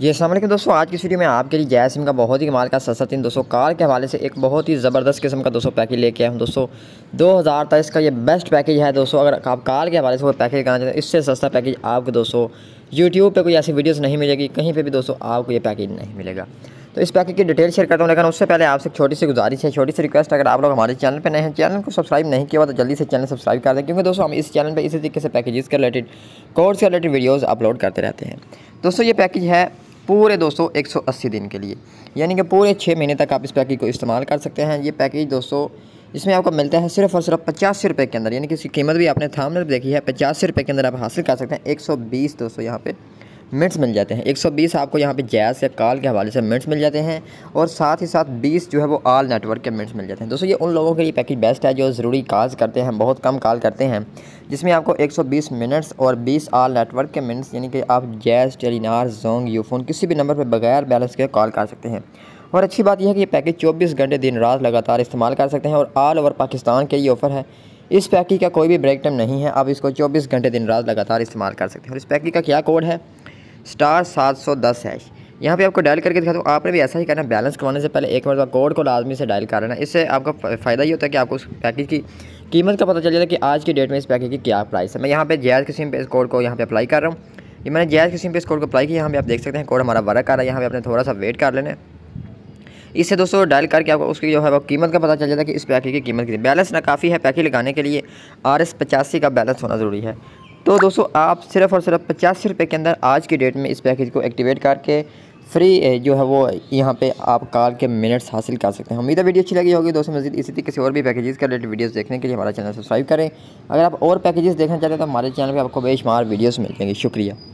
ये सामने के दोस्तों आज की वीडियो में आपके लिए जय का बहुत ही कमाल का तीन दोस्तों कार के हवाले से एक बहुत ही ज़बरदस्त किस्म का दोस्तों पैकेज लेके आए हूँ दोस्तों दो हज़ार तेईस का ये बेस्ट पैकेज है दोस्तों अगर आप कार के हवाले से कोई पैकेज करना चाहते हैं इससे सस्ता पैकेज आपको दोस्तों यूट्यूब पर कोई ऐसी वीडियोज़ नहीं मिलेगी कहीं पर भी दोस्तों आपको ये पैकेज नहीं मिलेगा तो इस पैकेज की डिटेल शेयर करता हूँ लेकिन उससे पहले आपसे छोटी सी गुजारिश है छोटी सी रिक्वेस्ट अगर आप लोग हमारे चैनल पर नए हैं चैनल को सब्सक्राइब नहीं किया तो जल्दी से चैनल सब्सक्राइब कर दें क्योंकि दोस्तों हम इस चैनल पर इसी तरीके से पैकेजेस के रिलेटेड कोर्स के रिलेटेड वीडियोज़ अपलोड करते रहते हैं दोस्तों ये पैकेज है पूरे दोस्तों 180 दिन के लिए यानी कि पूरे छः महीने तक आप इस पैकेज को इस्तेमाल कर सकते हैं ये पैकेज दोस्तों इसमें आपको मिलता है सिर्फ और सिर्फ पचास रुपये के अंदर यानी कि इसकी कीमत भी आपने थामने देखी है पचास रुपये के अंदर आप हासिल कर सकते हैं एक सौ बीस दोस्तों यहाँ पर मिनट्स मिल जाते हैं 120 आपको यहाँ पे जैस या कॉल के हवाले से मिनट्स मिल जाते हैं और साथ ही साथ 20 जो है वो ऑल नेटवर्क के मिनट्स मिल जाते हैं दोस्तों ये उन लोगों के लिए पैकेज बेस्ट है जो ज़रूरी कॉल्स करते हैं बहुत कम कॉल करते हैं जिसमें आपको 120 मिनट्स और 20 ऑल नेटवर्क के मिनट्स यानी कि आप जैस टेलीनार जोंग यूफोन किसी भी नंबर पर बगैर बैलेंस के कॉल कर सकते हैं और अच्छी बात यह है कि ये पैकेज चौबीस घंटे दिन रात लगातार इस्तेमाल कर सकते हैं और ऑल ओवर पाकिस्तान के ये ऑफ़र है इस पैकेज का कोई भी ब्रेक टाइम नहीं है आप इसको चौबीस घंटे दिन रात लगातार इस्तेमाल कर सकते हैं और इस पैकेज का क्या कोड है स्टार सात सौ दस हैश यहाँ पे आपको डायल करके दिखा दूँ आपने भी ऐसा ही करना बैलेंस करवाने से पहले एक बार कोड को लाजमी से डायल कर लेना इससे आपका फ़ायदा ये होता है कि आपको उस पैकेज की कीमत का पता चल जाता है कि आज की डेट में इस पैकेज की क्या प्राइस है मैं यहाँ पे जैज़ के सिम पे इस कोड को यहाँ पे अप्लाई कर रहा हूँ ये मैंने जैज़ के सिम पे इस कोड को अप्लाई किया यहाँ पे आप देख सकते हैं कोड हमारा वर्क कर रहा है यहाँ पर आपने थोड़ा सा वेट कर लेना है इससे दोस्तों डायल करके आपको उसकी जो है वो कीमत का पता चल जाता है कि इस पैकेज की कीमत कितनी बैलेंस ना काफ़ी है पैकेज लगाने के लिए आर एस पचासी का बैलेंस होना ज़रूरी है तो दोस्तों आप सिर्फ और सिर्फ पचासी रुपये के अंदर आज की डेट में इस पैकेज को एक्टिवेट करके फ्री जो है वो यहाँ पे आप कार के मिनट्स हासिल कर सकते हैं उम्मीद है वीडियो अच्छी लगी होगी दोस्तों मजीद इसी तरीके से और भी पैकेजेस का रिलेटेड वीडियोस देखने के लिए हमारा चैनल सब्सक्राइब करें अगर आप और पैकेजेस देखना चाहते हैं तो हमारे चैनल पे आपको बेशुमार वीडियोस मिल जाएंगे शुक्रिया